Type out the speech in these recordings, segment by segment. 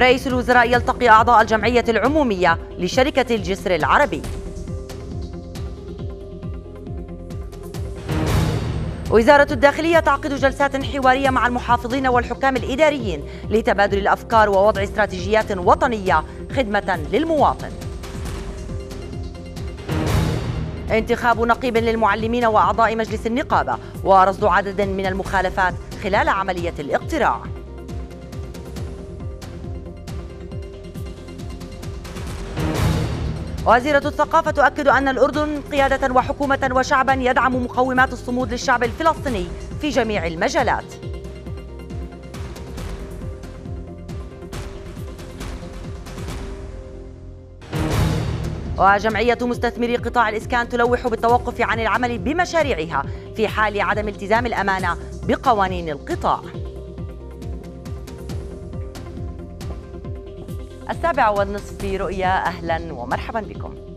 رئيس الوزراء يلتقي أعضاء الجمعية العمومية لشركة الجسر العربي وزارة الداخلية تعقد جلسات حوارية مع المحافظين والحكام الإداريين لتبادل الأفكار ووضع استراتيجيات وطنية خدمة للمواطن انتخاب نقيب للمعلمين وأعضاء مجلس النقابة ورصد عدد من المخالفات خلال عملية الاقتراع وزيرة الثقافة تؤكد أن الأردن قيادة وحكومة وشعبا يدعم مقومات الصمود للشعب الفلسطيني في جميع المجالات وجمعية مستثمري قطاع الإسكان تلوح بالتوقف عن العمل بمشاريعها في حال عدم التزام الأمانة بقوانين القطاع السابعة والنصف في رؤيا أهلا ومرحبا بكم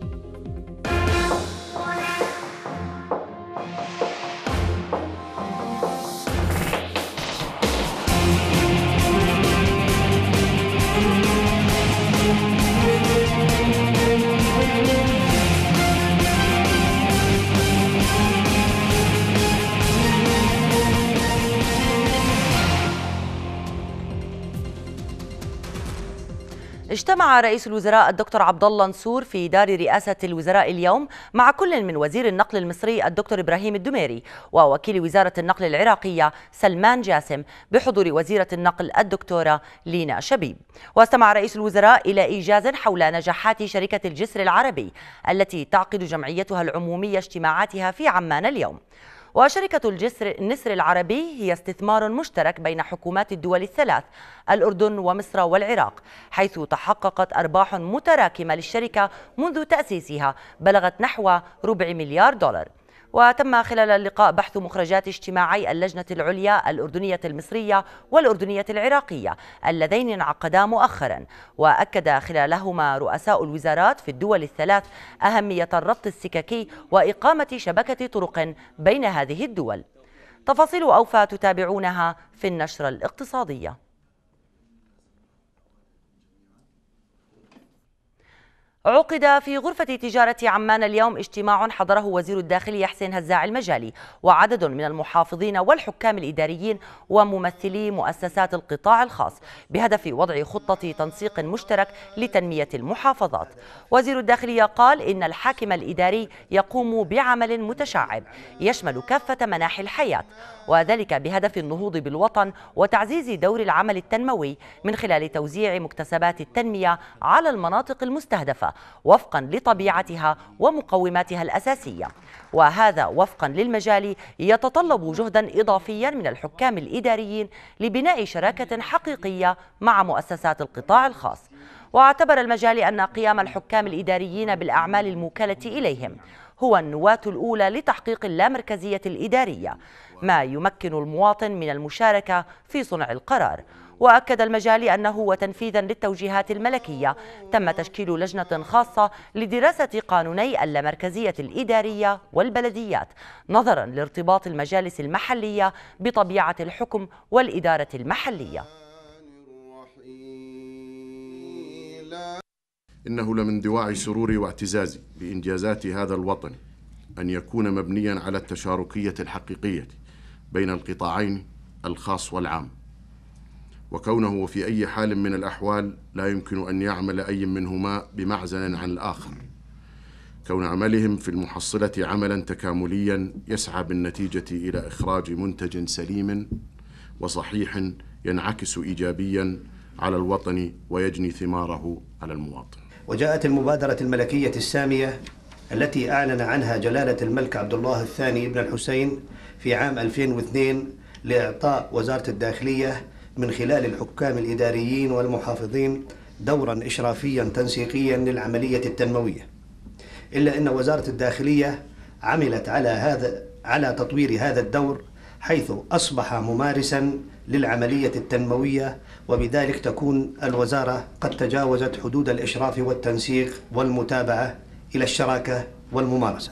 اجتمع رئيس الوزراء الدكتور عبد الله نصور في دار رئاسة الوزراء اليوم مع كل من وزير النقل المصري الدكتور إبراهيم الدميري ووكيل وزارة النقل العراقية سلمان جاسم بحضور وزيرة النقل الدكتورة لينا شبيب واستمع رئيس الوزراء إلى إيجاز حول نجاحات شركة الجسر العربي التي تعقد جمعيتها العمومية اجتماعاتها في عمان اليوم وشركة الجسر النسر العربي هي استثمار مشترك بين حكومات الدول الثلاث الأردن ومصر والعراق حيث تحققت أرباح متراكمة للشركة منذ تأسيسها بلغت نحو ربع مليار دولار وتم خلال اللقاء بحث مخرجات اجتماعي اللجنة العليا الأردنية المصرية والأردنية العراقية اللذين انعقدا مؤخرا وأكد خلالهما رؤساء الوزارات في الدول الثلاث أهمية الربط السككي وإقامة شبكة طرق بين هذه الدول تفاصيل أوفى تتابعونها في النشرة الاقتصادية عقد في غرفة تجارة عمان اليوم اجتماع حضره وزير الداخلية حسين هزاع المجالي وعدد من المحافظين والحكام الإداريين وممثلي مؤسسات القطاع الخاص بهدف وضع خطة تنسيق مشترك لتنمية المحافظات وزير الداخلية قال إن الحاكم الإداري يقوم بعمل متشعب يشمل كافة مناحي الحياة وذلك بهدف النهوض بالوطن وتعزيز دور العمل التنموي من خلال توزيع مكتسبات التنمية على المناطق المستهدفة وفقا لطبيعتها ومقوماتها الأساسية وهذا وفقا للمجال يتطلب جهدا إضافيا من الحكام الإداريين لبناء شراكة حقيقية مع مؤسسات القطاع الخاص واعتبر المجال أن قيام الحكام الإداريين بالأعمال الموكلة إليهم هو النواة الأولى لتحقيق اللامركزية الإدارية ما يمكن المواطن من المشاركة في صنع القرار وأكد المجالي أنه وتنفيذا للتوجيهات الملكية تم تشكيل لجنة خاصة لدراسة قانوني اللامركزية الإدارية والبلديات نظرا لارتباط المجالس المحلية بطبيعة الحكم والإدارة المحلية إنه لمن دواعي سروري واعتزازي بإنجازات هذا الوطن أن يكون مبنيا على التشاركية الحقيقية بين القطاعين الخاص والعام وكونه في أي حال من الأحوال لا يمكن أن يعمل أي منهما بمعزل عن الآخر كون عملهم في المحصلة عملا تكامليا يسعى بالنتيجة إلى إخراج منتج سليم وصحيح ينعكس إيجابيا على الوطن ويجني ثماره على المواطن وجاءت المبادرة الملكية السامية التي أعلن عنها جلالة الملك عبد الله الثاني بن الحسين في عام 2002 لإعطاء وزارة الداخلية من خلال الحكام الإداريين والمحافظين دورا إشرافيا تنسيقيا للعملية التنموية إلا أن وزارة الداخلية عملت على هذا على تطوير هذا الدور حيث أصبح ممارسا للعملية التنموية وبذلك تكون الوزارة قد تجاوزت حدود الإشراف والتنسيق والمتابعة إلى الشراكة والممارسة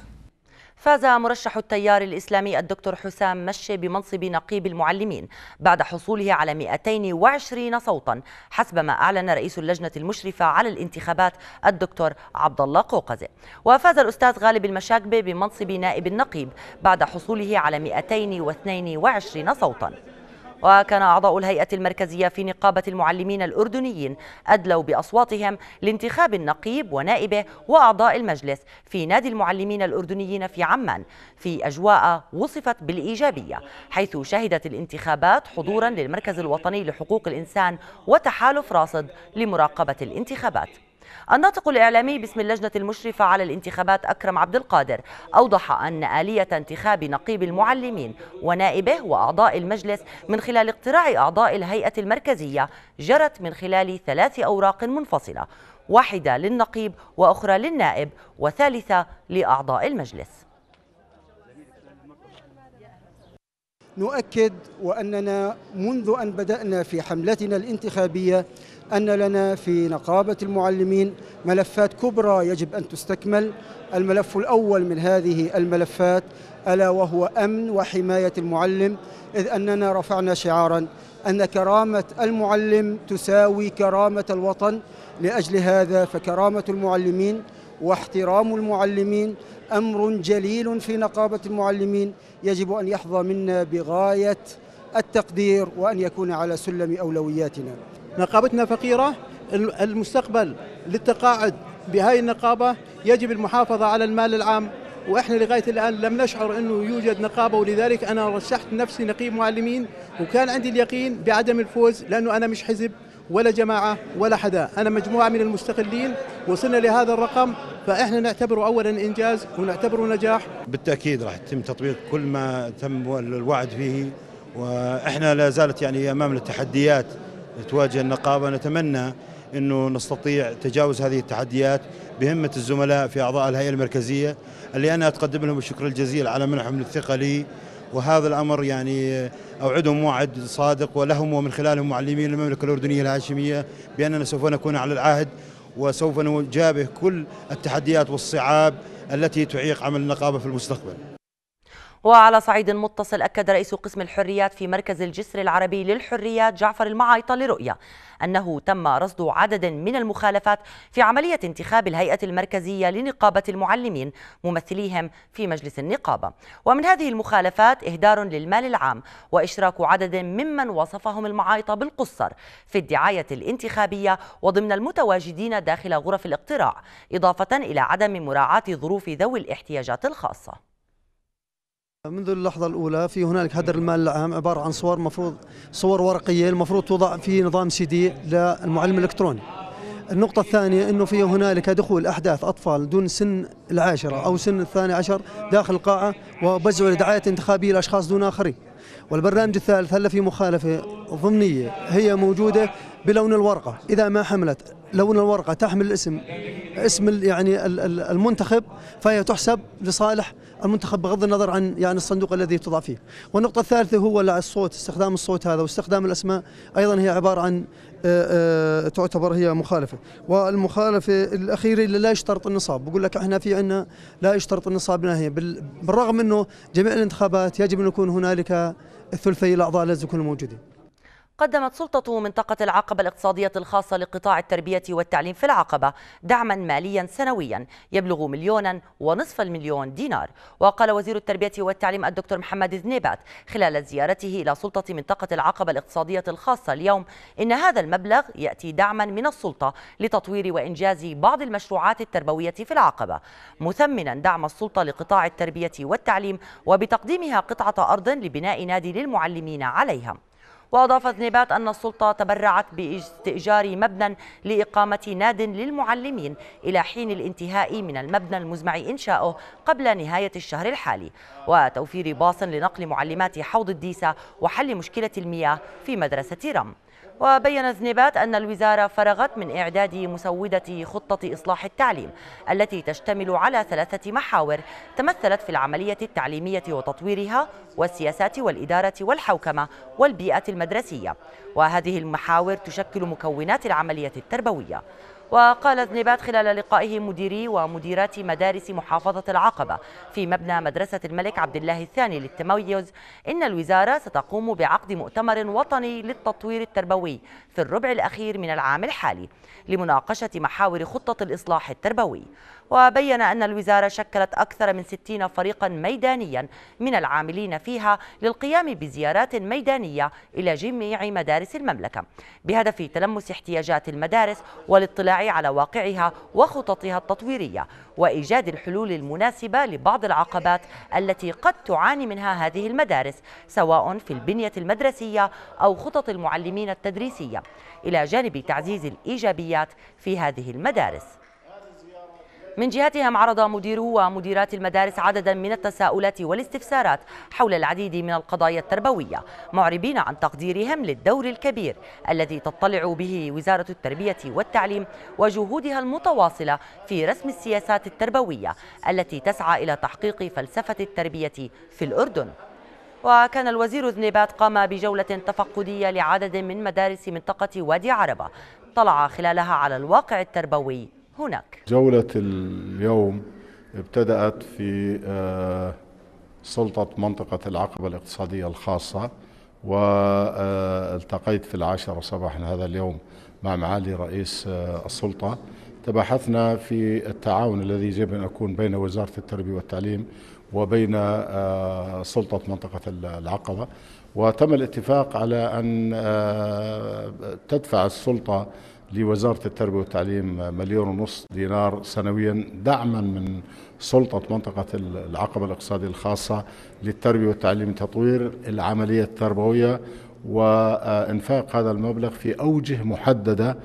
فاز مرشح التيار الإسلامي الدكتور حسام مشي بمنصب نقيب المعلمين بعد حصوله على 220 صوتا حسب ما أعلن رئيس اللجنة المشرفة على الانتخابات الدكتور عبد الله قوقزة وفاز الأستاذ غالب المشاكبة بمنصب نائب النقيب بعد حصوله على 222 صوتا وكان أعضاء الهيئة المركزية في نقابة المعلمين الأردنيين أدلوا بأصواتهم لانتخاب النقيب ونائبه وأعضاء المجلس في نادي المعلمين الأردنيين في عمان في أجواء وصفت بالإيجابية حيث شهدت الانتخابات حضورا للمركز الوطني لحقوق الإنسان وتحالف راصد لمراقبة الانتخابات الناطق الإعلامي باسم اللجنة المشرفة على الانتخابات أكرم عبد القادر أوضح أن آلية انتخاب نقيب المعلمين ونائبه وأعضاء المجلس من خلال اقتراع أعضاء الهيئة المركزية جرت من خلال ثلاث أوراق منفصلة واحدة للنقيب وأخرى للنائب وثالثة لأعضاء المجلس نؤكد وأننا منذ أن بدأنا في حملتنا الانتخابية أن لنا في نقابة المعلمين ملفات كبرى يجب أن تستكمل الملف الأول من هذه الملفات ألا وهو أمن وحماية المعلم إذ أننا رفعنا شعارا أن كرامة المعلم تساوي كرامة الوطن لأجل هذا فكرامة المعلمين واحترام المعلمين أمر جليل في نقابة المعلمين يجب أن يحظى منا بغاية التقدير وأن يكون على سلم أولوياتنا نقابتنا فقيرة المستقبل للتقاعد بهاي النقابة يجب المحافظة على المال العام واحنا لغايه الان لم نشعر انه يوجد نقابه ولذلك انا رشحت نفسي نقيب معلمين وكان عندي اليقين بعدم الفوز لانه انا مش حزب ولا جماعه ولا حدا، انا مجموعه من المستقلين وصلنا لهذا الرقم فاحنا نعتبره اولا انجاز ونعتبره نجاح. بالتاكيد راح يتم تطبيق كل ما تم الوعد فيه واحنا لا زالت يعني امامنا تحديات تواجه النقابة نتمنى أنه نستطيع تجاوز هذه التحديات بهمة الزملاء في أعضاء الهيئة المركزية اللي أنا أتقدم لهم الشكر الجزيل على منحهم الثقه لي وهذا الأمر يعني أوعدهم موعد صادق ولهم ومن خلالهم معلمين المملكة الأردنية الهاشمية بأننا سوف نكون على العهد وسوف نجابه كل التحديات والصعاب التي تعيق عمل النقابة في المستقبل وعلى صعيد متصل أكد رئيس قسم الحريات في مركز الجسر العربي للحريات جعفر المعايطة لرؤية أنه تم رصد عدد من المخالفات في عملية انتخاب الهيئة المركزية لنقابة المعلمين ممثليهم في مجلس النقابة ومن هذه المخالفات إهدار للمال العام وإشراك عدد ممن وصفهم المعايطة بالقصر في الدعاية الانتخابية وضمن المتواجدين داخل غرف الاقتراع إضافة إلى عدم مراعاة ظروف ذوي الاحتياجات الخاصة منذ اللحظة الأولى في هنالك هدر المال العام عبارة عن صور مفروض صور ورقية المفروض توضع في نظام سي دي للمعلم الإلكتروني. النقطة الثانية أنه في هنالك دخول أحداث أطفال دون سن العاشرة أو سن الثاني عشر داخل القاعة وبزعوا لدعاية انتخابية لأشخاص دون آخرين والبرنامج الثالث هل في مخالفة ضمنية هي موجودة بلون الورقة إذا ما حملت لون الورقة تحمل الاسم اسم يعني المنتخب فهي تحسب لصالح المنتخب بغض النظر عن يعني الصندوق الذي تضع فيه والنقطة الثالثة هو الصوت استخدام الصوت هذا واستخدام الأسماء أيضا هي عبارة عن آه، آه، تعتبر هي مخالفة والمخالفة الأخيرة اللي لا يشترط النصاب بقول لك احنا في عنا لا يشترط النصاب نهائيا بالرغم أنه جميع الانتخابات يجب أن يكون هنالك الثلثي الأعضاء لازم يكونوا موجودين قدمت سلطة منطقة العقبة الاقتصادية الخاصة لقطاع التربية والتعليم في العقبة دعما ماليا سنويا يبلغ مليونا ونصف المليون دينار وقال وزير التربية والتعليم الدكتور محمد ذنيبات خلال زيارته إلى سلطة منطقة العقبة الاقتصادية الخاصة اليوم إن هذا المبلغ يأتي دعما من السلطة لتطوير وإنجاز بعض المشروعات التربوية في العقبة مثمنا دعم السلطة لقطاع التربية والتعليم وبتقديمها قطعة أرض لبناء نادي للمعلمين عليها وأضافت نبات أن السلطة تبرعت باستئجار مبنى لإقامة ناد للمعلمين إلى حين الانتهاء من المبنى المزمع إنشاؤه قبل نهاية الشهر الحالي وتوفير باص لنقل معلمات حوض الديسة وحل مشكلة المياه في مدرسة رم وبين زنبات أن الوزارة فرغت من إعداد مسودة خطة إصلاح التعليم التي تشتمل على ثلاثة محاور تمثلت في العملية التعليمية وتطويرها والسياسات والإدارة والحوكمة والبيئة المدرسية وهذه المحاور تشكل مكونات العملية التربوية وقال زنبات خلال لقائه مديري ومديرات مدارس محافظة العقبة في مبنى مدرسة الملك عبد الله الثاني للتميز إن الوزارة ستقوم بعقد مؤتمر وطني للتطوير التربوي في الربع الأخير من العام الحالي لمناقشة محاور خطة الإصلاح التربوي وبين أن الوزارة شكلت أكثر من 60 فريقا ميدانيا من العاملين فيها للقيام بزيارات ميدانية إلى جميع مدارس المملكة بهدف تلمس احتياجات المدارس والاطلاع على واقعها وخططها التطويرية وإيجاد الحلول المناسبة لبعض العقبات التي قد تعاني منها هذه المدارس سواء في البنية المدرسية أو خطط المعلمين التدريسية إلى جانب تعزيز الإيجابيات في هذه المدارس من جهتهم عرض مديرو ومديرات المدارس عددا من التساؤلات والاستفسارات حول العديد من القضايا التربوية معربين عن تقديرهم للدور الكبير الذي تطلع به وزارة التربية والتعليم وجهودها المتواصلة في رسم السياسات التربوية التي تسعى إلى تحقيق فلسفة التربية في الأردن وكان الوزير ذنبات قام بجولة تفقدية لعدد من مدارس منطقة وادي عربة طلع خلالها على الواقع التربوي هناك جولة اليوم ابتدأت في آه، سلطة منطقة العقبة الاقتصادية الخاصة والتقيت آه، في العاشرة صباحا هذا اليوم مع معالي رئيس آه، السلطة تباحثنا في التعاون الذي يجب أن يكون بين وزارة التربية والتعليم وبين سلطة منطقة العقبة وتم الاتفاق على أن تدفع السلطة لوزارة التربية والتعليم مليون ونصف دينار سنويا دعما من سلطة منطقة العقبة الاقتصادية الخاصة للتربية والتعليم تطوير العملية التربوية وإنفاق هذا المبلغ في أوجه محددة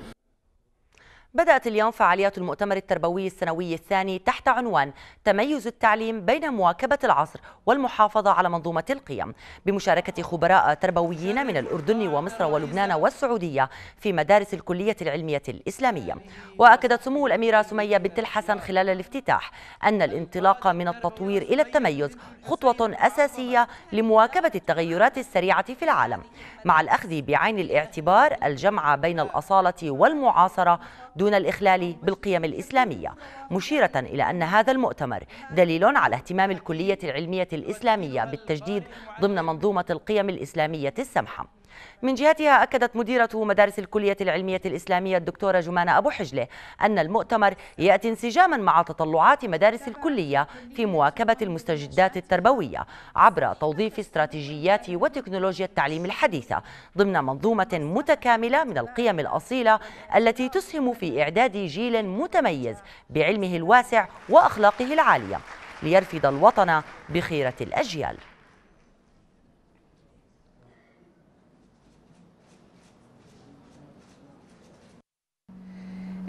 بدأت اليوم فعاليات المؤتمر التربوي السنوي الثاني تحت عنوان تميز التعليم بين مواكبة العصر والمحافظة على منظومة القيم بمشاركة خبراء تربويين من الأردن ومصر ولبنان والسعودية في مدارس الكلية العلمية الإسلامية وأكدت سمو الأميرة سمية بنت الحسن خلال الافتتاح أن الانطلاق من التطوير إلى التميز خطوة أساسية لمواكبة التغيرات السريعة في العالم مع الأخذ بعين الاعتبار الجمع بين الأصالة والمعاصرة دون الإخلال بالقيم الإسلامية مشيرة إلى أن هذا المؤتمر دليل على اهتمام الكلية العلمية الإسلامية بالتجديد ضمن منظومة القيم الإسلامية السمحة من جهتها أكدت مديرة مدارس الكلية العلمية الإسلامية الدكتورة جمانة أبو حجلة أن المؤتمر يأتي انسجاما مع تطلعات مدارس الكلية في مواكبة المستجدات التربوية عبر توظيف استراتيجيات وتكنولوجيا التعليم الحديثة ضمن منظومة متكاملة من القيم الأصيلة التي تسهم في إعداد جيل متميز بعلمه الواسع وأخلاقه العالية ليرفد الوطن بخيرة الأجيال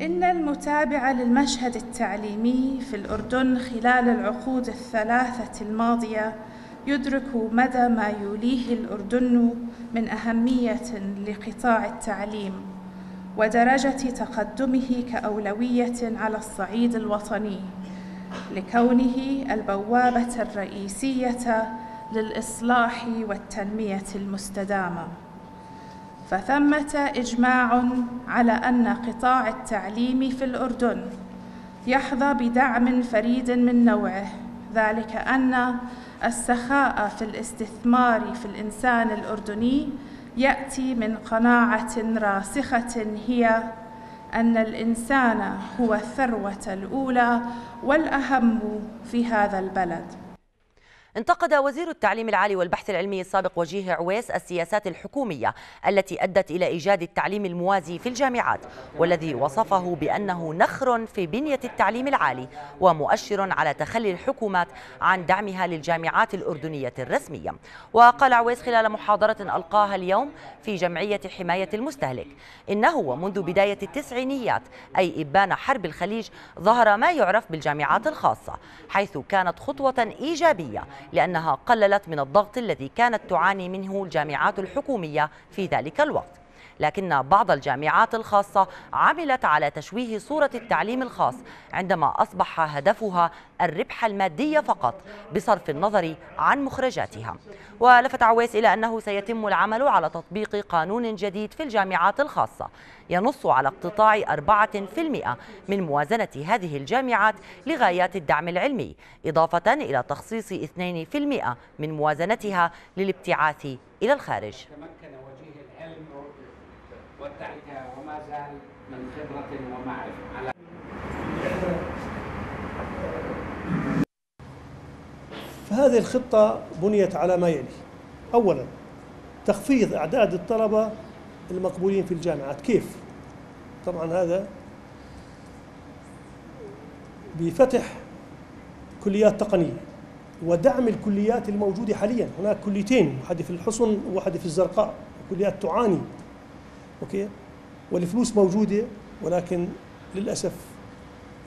إن المتابعة للمشهد التعليمي في الأردن خلال العقود الثلاثة الماضية يدرك مدى ما يوليه الأردن من أهمية لقطاع التعليم ودرجة تقدمه كأولوية على الصعيد الوطني لكونه البوابة الرئيسية للإصلاح والتنمية المستدامة فثمة إجماع على أن قطاع التعليم في الأردن يحظى بدعم فريد من نوعه ذلك أن السخاء في الاستثمار في الإنسان الأردني يأتي من قناعة راسخة هي أن الإنسان هو الثروة الأولى والأهم في هذا البلد انتقد وزير التعليم العالي والبحث العلمي السابق وجيه عويس السياسات الحكومية التي أدت إلى إيجاد التعليم الموازي في الجامعات والذي وصفه بأنه نخر في بنية التعليم العالي ومؤشر على تخلي الحكومات عن دعمها للجامعات الأردنية الرسمية وقال عويس خلال محاضرة ألقاها اليوم في جمعية حماية المستهلك إنه ومنذ بداية التسعينيات أي إبان حرب الخليج ظهر ما يعرف بالجامعات الخاصة حيث كانت خطوة إيجابية لأنها قللت من الضغط الذي كانت تعاني منه الجامعات الحكومية في ذلك الوقت لكن بعض الجامعات الخاصة عملت على تشويه صورة التعليم الخاص عندما أصبح هدفها الربح المادي فقط بصرف النظر عن مخرجاتها ولفت عويس إلى أنه سيتم العمل على تطبيق قانون جديد في الجامعات الخاصة ينص على اقتطاع 4% من موازنة هذه الجامعات لغايات الدعم العلمي إضافة إلى تخصيص 2% من موازنتها للابتعاث إلى الخارج والتعليم وما زال من خبرة ومعرفة على فهذه الخطة بنيت على ما يلي أولا تخفيض أعداد الطلبة المقبولين في الجامعات كيف؟ طبعا هذا بفتح كليات تقنية ودعم الكليات الموجودة حاليا هناك كليتين واحدة في الحصن وواحدة في الزرقاء كليات تعاني اوكي والفلوس موجوده ولكن للاسف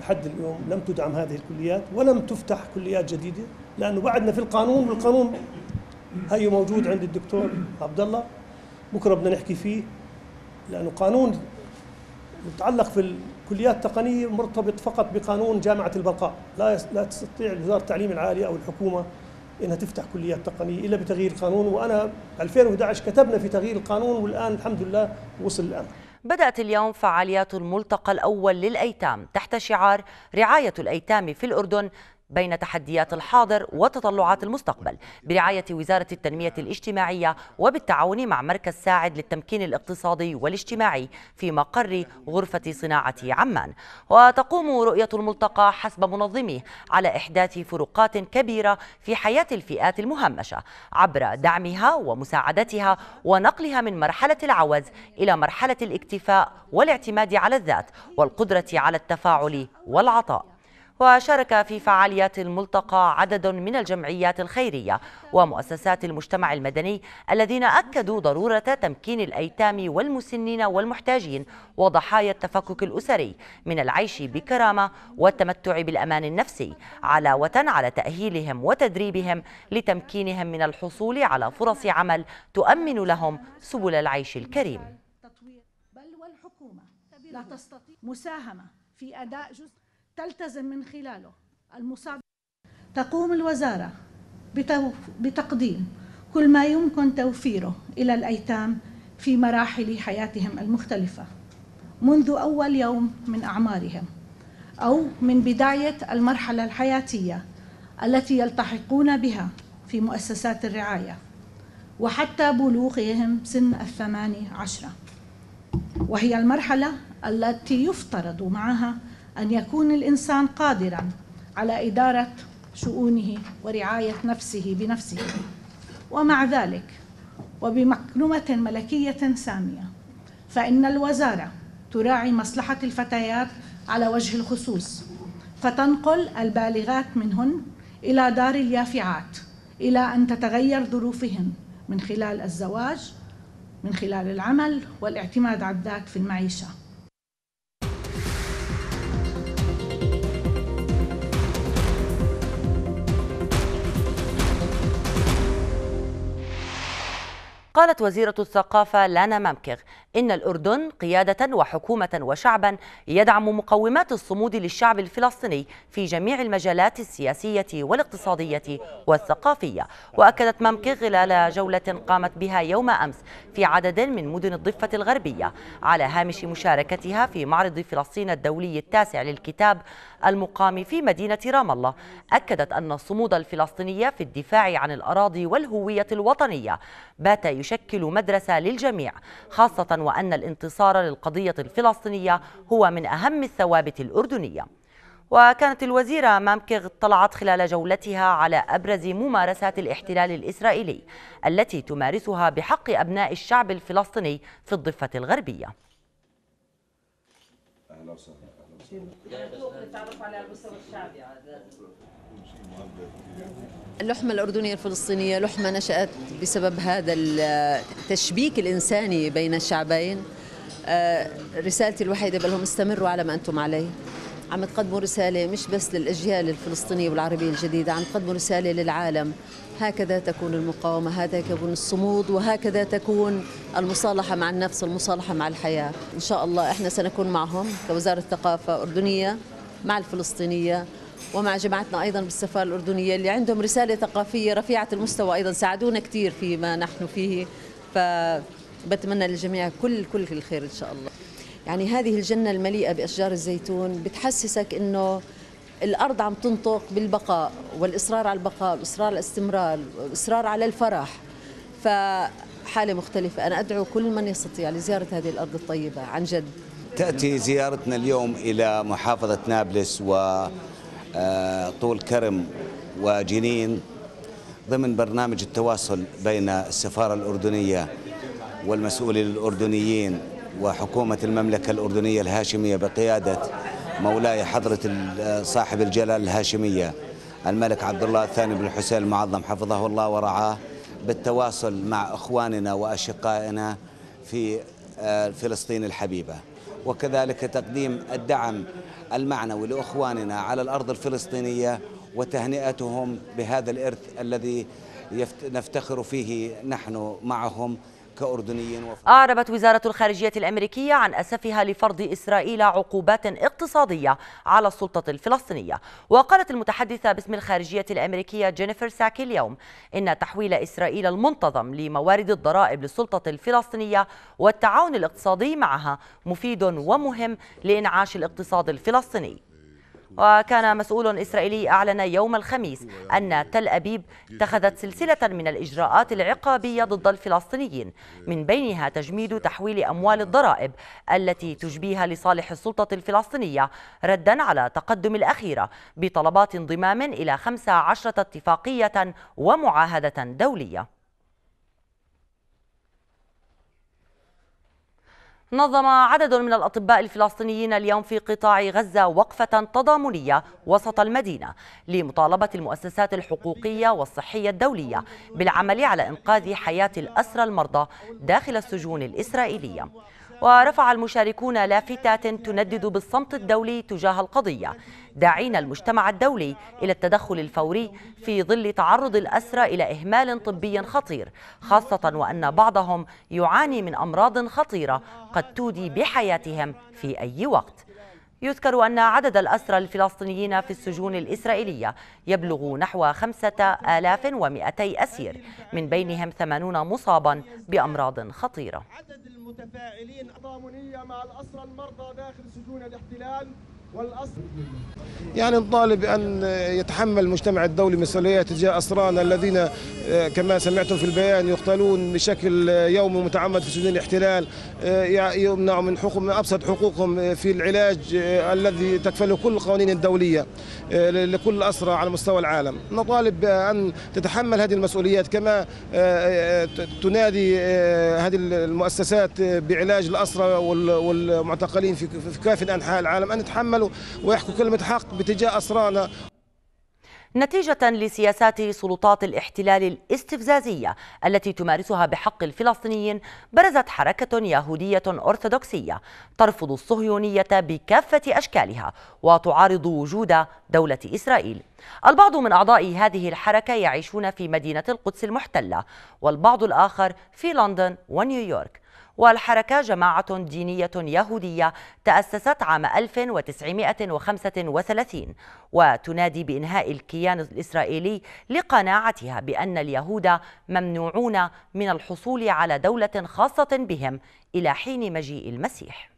لحد اليوم لم تدعم هذه الكليات ولم تفتح كليات جديده لانه بعدنا في القانون والقانون هي موجود عند الدكتور عبد الله بكره بدنا نحكي فيه لانه قانون متعلق في الكليات التقنيه مرتبط فقط بقانون جامعه البقاء لا لا تستطيع وزاره التعليم العالي او الحكومه انها تفتح كليات تقنيه الا بتغيير قانون وانا 2011 كتبنا في تغيير القانون والان الحمد لله وصل الامر. بدأت اليوم فعاليات الملتقى الأول للأيتام تحت شعار رعاية الأيتام في الأردن بين تحديات الحاضر وتطلعات المستقبل برعاية وزارة التنمية الاجتماعية وبالتعاون مع مركز ساعد للتمكين الاقتصادي والاجتماعي في مقر غرفة صناعة عمان وتقوم رؤية الملتقى حسب منظميه على إحداث فروقات كبيرة في حياة الفئات المهمشة عبر دعمها ومساعدتها ونقلها من مرحلة العوز إلى مرحلة الاكتفاء والاعتماد على الذات والقدرة على التفاعل والعطاء وشارك في فعاليات الملتقى عدد من الجمعيات الخيرية ومؤسسات المجتمع المدني الذين أكدوا ضرورة تمكين الأيتام والمسنين والمحتاجين وضحايا التفكك الأسري من العيش بكرامة والتمتع بالأمان النفسي علاوة على تأهيلهم وتدريبهم لتمكينهم من الحصول على فرص عمل تؤمن لهم سبل العيش الكريم بل والحكومة لا تستطيع مساهمة في أداء جزء تلتزم من خلاله المصاب تقوم الوزارة بتقديم كل ما يمكن توفيره إلى الأيتام في مراحل حياتهم المختلفة منذ أول يوم من أعمارهم أو من بداية المرحلة الحياتية التي يلتحقون بها في مؤسسات الرعاية وحتى بلوغهم سن الثماني عشرة وهي المرحلة التي يفترض معها أن يكون الإنسان قادرا على إدارة شؤونه ورعاية نفسه بنفسه ومع ذلك وبمكنومة ملكية سامية فإن الوزارة تراعي مصلحة الفتيات على وجه الخصوص فتنقل البالغات منهن إلى دار اليافعات إلى أن تتغير ظروفهن من خلال الزواج من خلال العمل والاعتماد على الذات في المعيشه قالت وزيرة الثقافة لانا ممكغ إن الأردن قيادة وحكومة وشعبا يدعم مقومات الصمود للشعب الفلسطيني في جميع المجالات السياسية والاقتصادية والثقافية وأكدت مامكي خلال جولة قامت بها يوم أمس في عدد من مدن الضفة الغربية على هامش مشاركتها في معرض فلسطين الدولي التاسع للكتاب المقام في مدينة رام الله أكدت أن الصمود الفلسطيني في الدفاع عن الأراضي والهوية الوطنية بات يشكل مدرسة للجميع خاصة وأن الانتصار للقضية الفلسطينية هو من أهم الثوابت الأردنية وكانت الوزيرة مامكغ اطلعت خلال جولتها على أبرز ممارسات الاحتلال الإسرائيلي التي تمارسها بحق أبناء الشعب الفلسطيني في الضفة الغربية أهلا وسهلا اللحمة الأردنية الفلسطينية لحمة نشأت بسبب هذا التشبيك الإنساني بين الشعبين آه، رسالتي الوحيدة بل هم استمروا على ما أنتم عليه عم تقدموا رسالة مش بس للأجيال الفلسطينية والعربية الجديدة عم تقدموا رسالة للعالم هكذا تكون المقاومة هكذا تكون الصمود وهكذا تكون المصالحة مع النفس المصالحة مع الحياة إن شاء الله إحنا سنكون معهم كوزارة ثقافة أردنية مع الفلسطينية ومع جماعتنا أيضا بالسفارة الأردنية اللي عندهم رسالة ثقافية رفيعة المستوى أيضا ساعدونا كثير فيما نحن فيه فبتمنى للجميع كل كل الخير إن شاء الله يعني هذه الجنة المليئة بأشجار الزيتون بتحسسك أنه الأرض عم تنطق بالبقاء والإصرار على البقاء والإصرار على الاستمرار والإصرار على الفرح فحالة مختلفة أنا أدعو كل من يستطيع لزيارة هذه الأرض الطيبة عن جد تأتي زيارتنا اليوم إلى محافظة نابلس و آه، طول كرم وجنين ضمن برنامج التواصل بين السفارة الأردنية والمسؤولين الأردنيين وحكومة المملكة الأردنية الهاشمية بقيادة مولاي حضرة صاحب الجلال الهاشمية الملك عبد الله الثاني بن الحسين المعظم حفظه الله ورعاه بالتواصل مع اخواننا واشقائنا في آه، فلسطين الحبيبه وكذلك تقديم الدعم المعنوي لإخواننا على الأرض الفلسطينية وتهنئتهم بهذا الإرث الذي نفتخر فيه نحن معهم كأردنيين وفق. أعربت وزارة الخارجية الأمريكية عن أسفها لفرض إسرائيل عقوبات اقتصادية على السلطة الفلسطينية وقالت المتحدثة باسم الخارجية الأمريكية جينيفر ساكي اليوم إن تحويل إسرائيل المنتظم لموارد الضرائب للسلطة الفلسطينية والتعاون الاقتصادي معها مفيد ومهم لإنعاش الاقتصاد الفلسطيني وكان مسؤول إسرائيلي أعلن يوم الخميس أن تل أبيب اتخذت سلسلة من الإجراءات العقابية ضد الفلسطينيين من بينها تجميد تحويل أموال الضرائب التي تجبيها لصالح السلطة الفلسطينية ردا على تقدم الأخيرة بطلبات انضمام إلى 15 اتفاقية ومعاهدة دولية نظم عدد من الأطباء الفلسطينيين اليوم في قطاع غزة وقفة تضامنية وسط المدينة لمطالبة المؤسسات الحقوقية والصحية الدولية بالعمل على إنقاذ حياة الأسرى المرضى داخل السجون الإسرائيلية ورفع المشاركون لافتات تندد بالصمت الدولي تجاه القضية داعين المجتمع الدولي إلى التدخل الفوري في ظل تعرض الأسرى إلى إهمال طبي خطير خاصة وأن بعضهم يعاني من أمراض خطيرة قد تودي بحياتهم في أي وقت يذكر أن عدد الأسرى الفلسطينيين في السجون الإسرائيلية يبلغ نحو 5200 أسير من بينهم 80 مصابا بأمراض خطيرة متفاعلين ضامنية مع الأسرى المرضى داخل سجون الاحتلال يعني نطالب بأن يتحمل المجتمع الدولي مسؤولية تجاه أسرانا الذين آه، كما سمعتم في البيان يقتلون بشكل آه، يومي متعمد في سجون الاحتلال آه، يمنعوا من حقوق من أبسط حقوقهم في العلاج الذي تكفله كل القوانين الدولية لكل أسرى على مستوى العالم نطالب بأن تتحمل هذه المسؤوليات كما تنادي هذه المؤسسات بعلاج الأسرى والمعتقلين في كافة أنحاء العالم أن تتحمل يتساءلوا ويحكوا كلمة حق باتجاه أسرانا نتيجة لسياسات سلطات الاحتلال الاستفزازية التي تمارسها بحق الفلسطينيين برزت حركة يهودية أرثوذكسية ترفض الصهيونية بكافة أشكالها وتعارض وجود دولة إسرائيل البعض من أعضاء هذه الحركة يعيشون في مدينة القدس المحتلة والبعض الآخر في لندن ونيويورك والحركة جماعة دينية يهودية تأسست عام 1935 وتنادي بإنهاء الكيان الإسرائيلي لقناعتها بأن اليهود ممنوعون من الحصول على دولة خاصة بهم إلى حين مجيء المسيح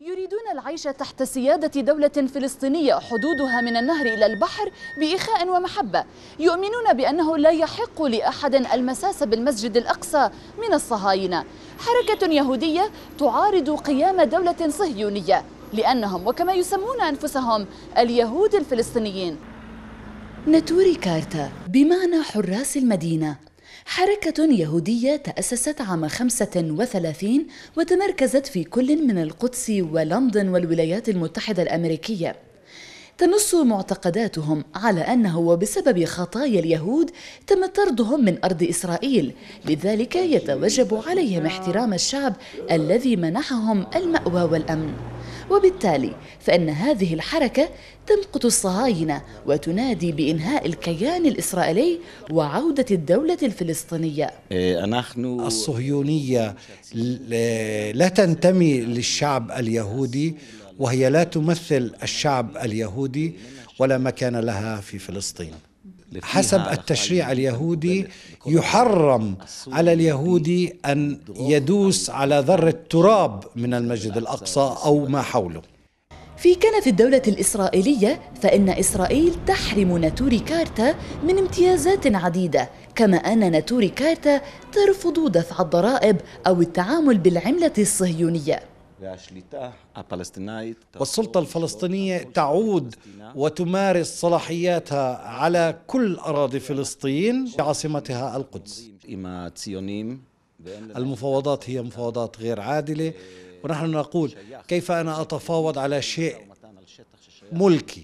يريدون العيش تحت سيادة دولة فلسطينية حدودها من النهر إلى البحر بإخاء ومحبة يؤمنون بأنه لا يحق لأحد المساس بالمسجد الأقصى من الصهاينة حركة يهودية تعارض قيام دولة صهيونية لأنهم وكما يسمون أنفسهم اليهود الفلسطينيين نتوري كارتا بمعنى حراس المدينة حركة يهودية تأسست عام 35 وتمركزت في كل من القدس ولندن والولايات المتحدة الأمريكية تنص معتقداتهم على أنه وبسبب خطايا اليهود تم طردهم من أرض إسرائيل لذلك يتوجب عليهم احترام الشعب الذي منحهم المأوى والأمن وبالتالي فإن هذه الحركة تمقت الصهاينة وتنادي بإنهاء الكيان الإسرائيلي وعودة الدولة الفلسطينية إيه، الصهيونية لا تنتمي للشعب اليهودي وهي لا تمثل الشعب اليهودي ولا مكان لها في فلسطين حسب التشريع اليهودي يحرم على اليهودي ان يدوس على ذره تراب من المسجد الاقصى او ما حوله في كنف الدولة الإسرائيلية فإن إسرائيل تحرم ناتوري كارتا من امتيازات عديدة كما أن ناتوري كارتا ترفض دفع الضرائب أو التعامل بالعملة الصهيونية والسلطة الفلسطينية تعود وتمارس صلاحياتها على كل أراضي فلسطين بعاصمتها القدس المفاوضات هي مفاوضات غير عادلة ونحن نقول كيف أنا أتفاوض على شيء ملكي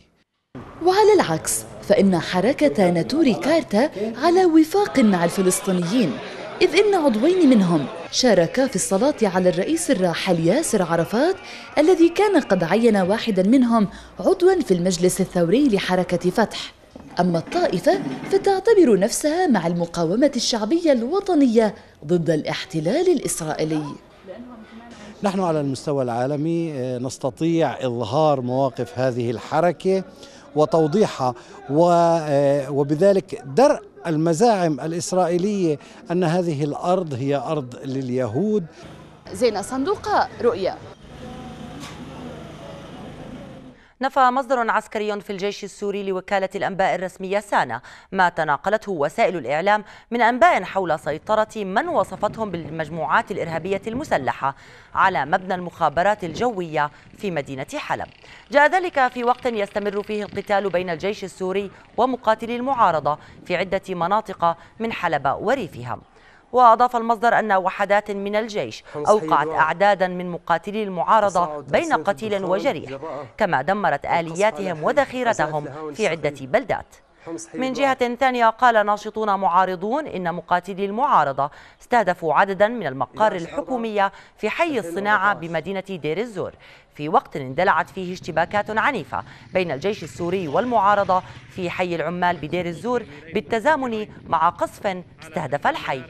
وعلى العكس فإن حركة ناتوري كارتا على وفاق مع الفلسطينيين إذ إن عضوين منهم شاركا في الصلاة على الرئيس الراحل ياسر عرفات الذي كان قد عين واحدا منهم عضوا في المجلس الثوري لحركة فتح أما الطائفة فتعتبر نفسها مع المقاومة الشعبية الوطنية ضد الاحتلال الإسرائيلي نحن على المستوى العالمي آه، نستطيع إظهار مواقف هذه الحركة وتوضيحها آه، وبذلك درء المزاعم الإسرائيلية أن هذه الأرض هي أرض لليهود زينة صندوق رؤية نفى مصدر عسكري في الجيش السوري لوكالة الأنباء الرسمية سانا ما تناقلته وسائل الإعلام من أنباء حول سيطرة من وصفتهم بالمجموعات الإرهابية المسلحة على مبنى المخابرات الجوية في مدينة حلب جاء ذلك في وقت يستمر فيه القتال بين الجيش السوري ومقاتلي المعارضة في عدة مناطق من حلب وريفها وأضاف المصدر أن وحدات من الجيش أوقعت أعدادا من مقاتلي المعارضة بين قتيل وجريح كما دمرت آلياتهم وذخيرتهم في عدة بلدات من جهة ثانية قال ناشطون معارضون إن مقاتلي المعارضة استهدفوا عددا من المقار الحكومية في حي الصناعة بمدينة دير الزور في وقت اندلعت فيه اشتباكات عنيفة بين الجيش السوري والمعارضة في حي العمال بدير الزور بالتزامن مع قصف استهدف الحي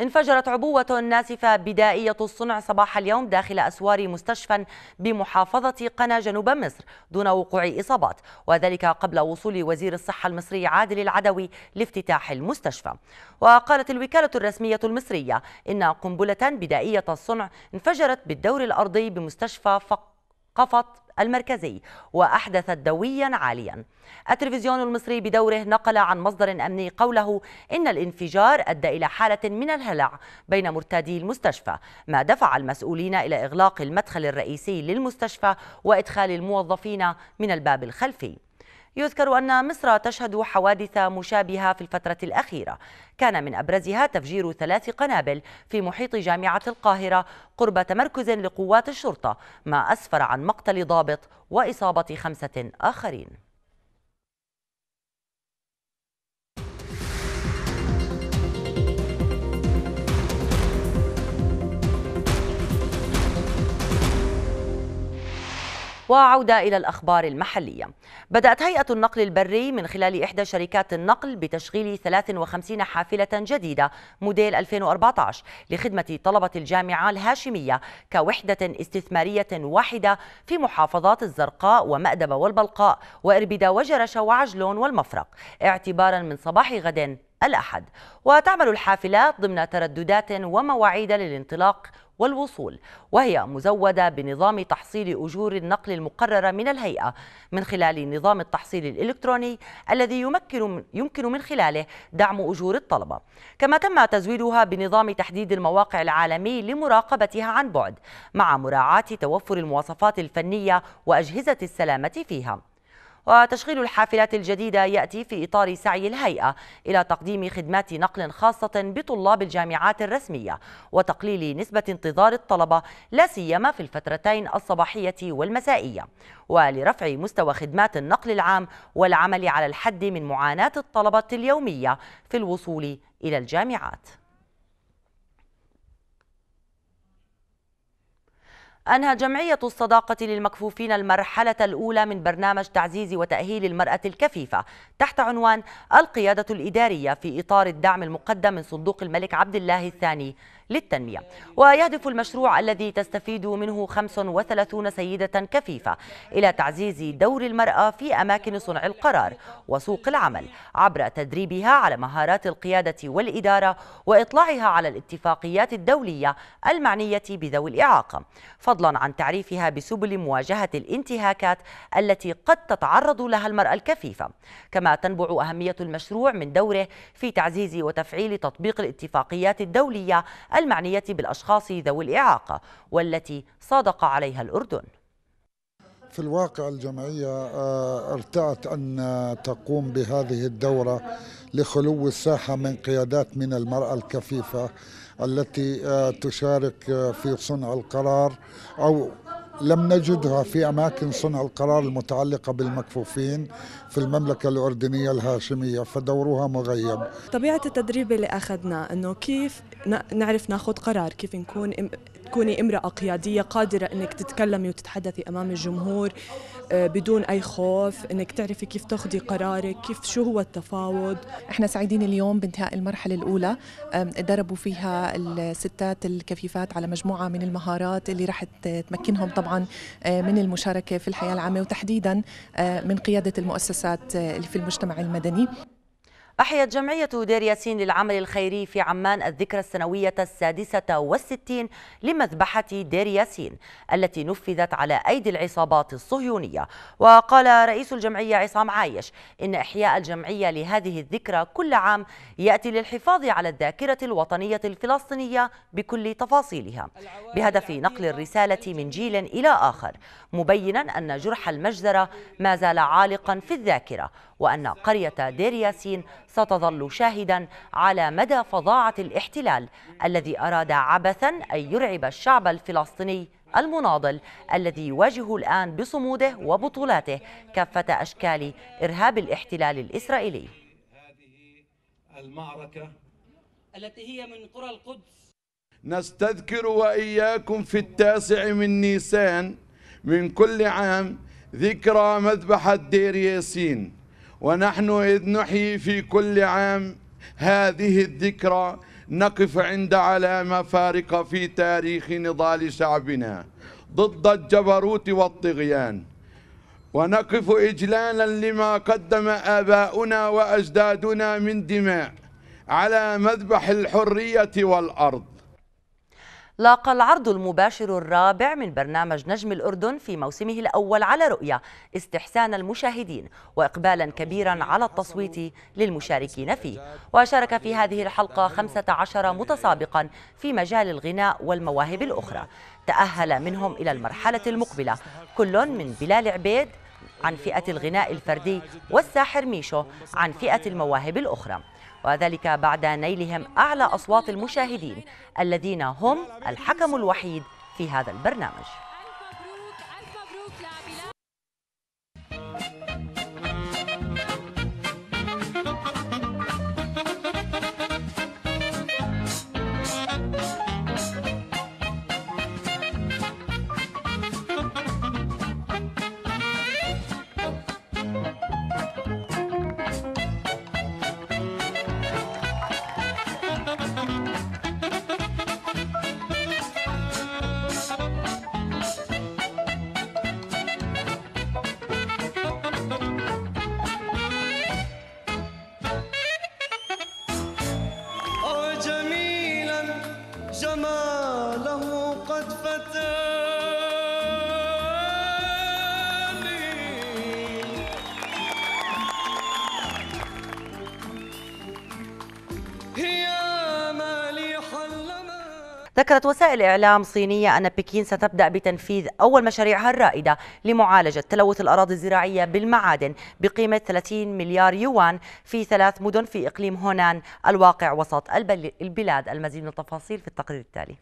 انفجرت عبوة ناسفة بدائية الصنع صباح اليوم داخل أسوار مستشفى بمحافظة قنا جنوب مصر دون وقوع إصابات وذلك قبل وصول وزير الصحة المصري عادل العدوي لافتتاح المستشفى وقالت الوكالة الرسمية المصرية إن قنبلة بدائية الصنع انفجرت بالدور الأرضي بمستشفى قفط المركزي وأحدثت دويا عاليا التلفزيون المصري بدوره نقل عن مصدر أمني قوله إن الانفجار أدى إلى حالة من الهلع بين مرتادي المستشفى ما دفع المسؤولين إلى إغلاق المدخل الرئيسي للمستشفى وإدخال الموظفين من الباب الخلفي يذكر أن مصر تشهد حوادث مشابهة في الفترة الأخيرة كان من أبرزها تفجير ثلاث قنابل في محيط جامعة القاهرة قرب تمركز لقوات الشرطة ما أسفر عن مقتل ضابط وإصابة خمسة آخرين وعودة إلى الأخبار المحلية بدأت هيئة النقل البري من خلال إحدى شركات النقل بتشغيل 53 حافلة جديدة موديل 2014 لخدمة طلبة الجامعة الهاشمية كوحدة استثمارية واحدة في محافظات الزرقاء ومأدبة والبلقاء وإربدة وجرش وعجلون والمفرق اعتبارا من صباح غد الأحد وتعمل الحافلات ضمن ترددات ومواعيد للانطلاق والوصول وهي مزودة بنظام تحصيل أجور النقل المقررة من الهيئة من خلال نظام التحصيل الإلكتروني الذي يمكن يمكن من خلاله دعم أجور الطلبة كما تم تزويدها بنظام تحديد المواقع العالمي لمراقبتها عن بعد مع مراعاة توفر المواصفات الفنية وأجهزة السلامة فيها وتشغيل الحافلات الجديدة يأتي في إطار سعي الهيئة إلى تقديم خدمات نقل خاصة بطلاب الجامعات الرسمية وتقليل نسبة انتظار الطلبة لا سيما في الفترتين الصباحية والمسائية ولرفع مستوى خدمات النقل العام والعمل على الحد من معاناة الطلبة اليومية في الوصول إلى الجامعات أنهى جمعية الصداقة للمكفوفين المرحلة الأولى من برنامج تعزيز وتأهيل المرأة الكفيفة تحت عنوان القيادة الإدارية في إطار الدعم المقدم من صندوق الملك عبد الله الثاني للتنمية ويهدف المشروع الذي تستفيد منه 35 سيدة كفيفة إلى تعزيز دور المرأة في أماكن صنع القرار وسوق العمل عبر تدريبها على مهارات القيادة والإدارة وإطلاعها على الاتفاقيات الدولية المعنية بذوي الإعاقة فضلا عن تعريفها بسبل مواجهة الانتهاكات التي قد تتعرض لها المرأة الكفيفة كما تنبع أهمية المشروع من دوره في تعزيز وتفعيل تطبيق الاتفاقيات الدولية المعنية بالأشخاص ذوي الإعاقة والتي صادق عليها الأردن في الواقع الجمعية آه، ارتأت أن تقوم بهذه الدورة لخلو الساحة من قيادات من المرأة الكفيفة التي آه، تشارك آه، في صنع القرار أو لم نجدها في أماكن صنع القرار المتعلقة بالمكفوفين في المملكة الأردنية الهاشمية فدورها مغيب طبيعة التدريب اللي أخذنا أنه كيف نعرف ناخذ قرار كيف نكون تكوني امرأة قيادية قادرة انك تتكلمي وتتحدثي امام الجمهور آه، بدون اي خوف انك تعرفي كيف تاخذي قرارك كيف شو هو التفاوض احنا سعيدين اليوم بانتهاء المرحلة الاولى دربوا فيها الستات الكفيفات على مجموعة من المهارات اللي راح تمكنهم طبعا آه، من المشاركة في الحياة العامة وتحديدا آه، من قيادة المؤسسات في المجتمع المدني أحيت جمعية دير ياسين للعمل الخيري في عمان الذكرى السنوية السادسة والستين لمذبحة دير ياسين التي نفذت على أيدي العصابات الصهيونية وقال رئيس الجمعية عصام عايش إن إحياء الجمعية لهذه الذكرى كل عام يأتي للحفاظ على الذاكرة الوطنية الفلسطينية بكل تفاصيلها بهدف يعني نقل الرسالة من جيل إلى آخر مبينا أن جرح المجزرة ما زال عالقا في الذاكرة وأن قرية دير ياسين ستظل شاهدا على مدى فظاعة الاحتلال الذي أراد عبثا أن يرعب الشعب الفلسطيني المناضل الذي يواجه الآن بصموده وبطولاته كافة أشكال إرهاب الاحتلال الإسرائيلي هذه المعركة التي هي من قرى القدس نستذكر وإياكم في التاسع من نيسان من كل عام ذكرى مذبحة دير ياسين ونحن إذ نحيي في كل عام هذه الذكرى نقف عند علامة فارقة في تاريخ نضال شعبنا ضد الجبروت والطغيان ونقف إجلالا لما قدم آباؤنا وأجدادنا من دماء على مذبح الحرية والأرض لاقى العرض المباشر الرابع من برنامج نجم الأردن في موسمه الأول على رؤية استحسان المشاهدين وإقبالا كبيرا على التصويت للمشاركين فيه وشارك في هذه الحلقة 15 متسابقا في مجال الغناء والمواهب الأخرى تأهل منهم إلى المرحلة المقبلة كل من بلال عبيد عن فئة الغناء الفردي والساحر ميشو عن فئة المواهب الأخرى وذلك بعد نيلهم أعلى أصوات المشاهدين الذين هم الحكم الوحيد في هذا البرنامج ذكرت وسائل إعلام صينية أن بكين ستبدأ بتنفيذ أول مشاريعها الرائدة لمعالجة تلوث الأراضي الزراعية بالمعادن بقيمة 30 مليار يوان في ثلاث مدن في إقليم هونان الواقع وسط البلاد المزيد من التفاصيل في التقرير التالي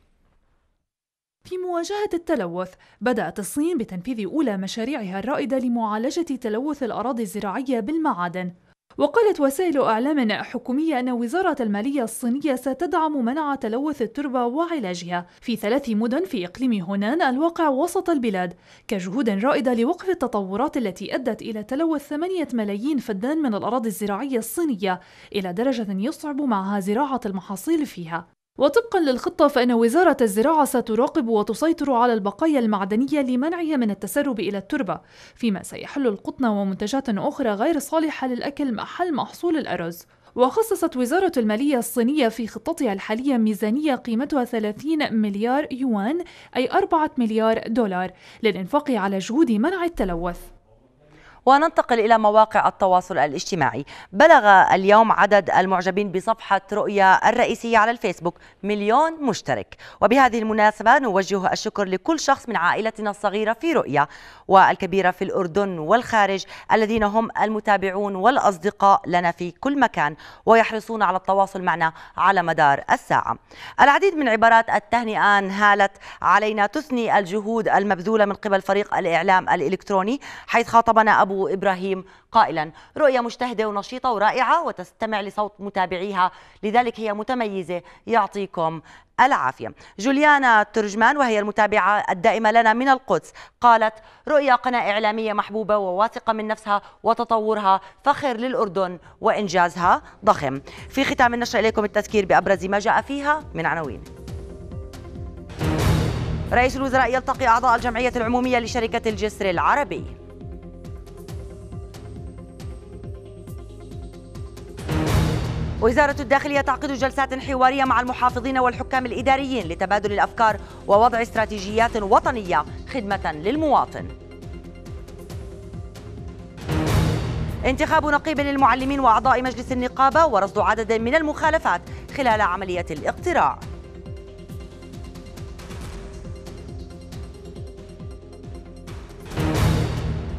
في مواجهة التلوث، بدأت الصين بتنفيذ أولى مشاريعها الرائدة لمعالجة تلوث الأراضي الزراعية بالمعادن، وقالت وسائل أعلام حكومية أن وزارة المالية الصينية ستدعم منع تلوث التربة وعلاجها في ثلاث مدن في إقليم هونان الواقع وسط البلاد كجهود رائدة لوقف التطورات التي أدت إلى تلوث 8 ملايين فدان من الأراضي الزراعية الصينية إلى درجة يصعب معها زراعة المحاصيل فيها وطبقا للخطة فإن وزارة الزراعة ستراقب وتسيطر على البقايا المعدنية لمنعها من التسرب إلى التربة، فيما سيحل القطن ومنتجات أخرى غير صالحة للأكل محل محصول الأرز. وخصصت وزارة المالية الصينية في خطتها الحالية ميزانية قيمتها 30 مليار يوان أي 4 مليار دولار للإنفاق على جهود منع التلوث وننتقل إلى مواقع التواصل الاجتماعي بلغ اليوم عدد المعجبين بصفحة رؤيا الرئيسية على الفيسبوك مليون مشترك وبهذه المناسبة نوجه الشكر لكل شخص من عائلتنا الصغيرة في رؤيا والكبيرة في الأردن والخارج الذين هم المتابعون والأصدقاء لنا في كل مكان ويحرصون على التواصل معنا على مدار الساعة العديد من عبارات التهنئة انهالت علينا تثني الجهود المبذولة من قبل فريق الإعلام الإلكتروني حيث خاطبنا أبو أبو إبراهيم قائلا رؤية مجتهدة ونشيطة ورائعة وتستمع لصوت متابعيها لذلك هي متميزة يعطيكم العافية جوليانا ترجمان وهي المتابعة الدائمة لنا من القدس قالت رؤيا قناة إعلامية محبوبة وواثقة من نفسها وتطورها فخر للأردن وإنجازها ضخم في ختام النشر إليكم التذكير بأبرز ما جاء فيها من عناوين رئيس الوزراء يلتقي أعضاء الجمعية العمومية لشركة الجسر العربي وزارة الداخلية تعقد جلسات حوارية مع المحافظين والحكام الإداريين لتبادل الأفكار ووضع استراتيجيات وطنية خدمة للمواطن انتخاب نقيب للمعلمين وأعضاء مجلس النقابة ورصد عدد من المخالفات خلال عملية الاقتراع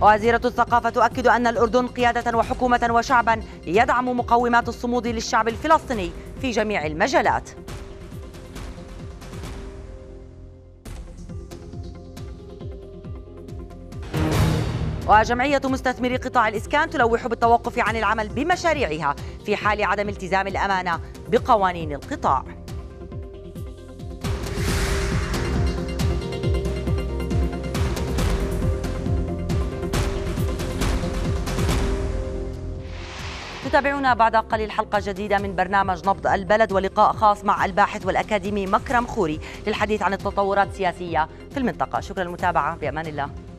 وزيرة الثقافة تؤكد أن الأردن قيادة وحكومة وشعبا يدعم مقومات الصمود للشعب الفلسطيني في جميع المجالات وجمعية مستثمري قطاع الإسكان تلوح بالتوقف عن العمل بمشاريعها في حال عدم التزام الأمانة بقوانين القطاع تتابعونا بعد قليل حلقة جديدة من برنامج نبض البلد ولقاء خاص مع الباحث والأكاديمي مكرم خوري للحديث عن التطورات السياسية في المنطقة شكرا للمتابعة بأمان الله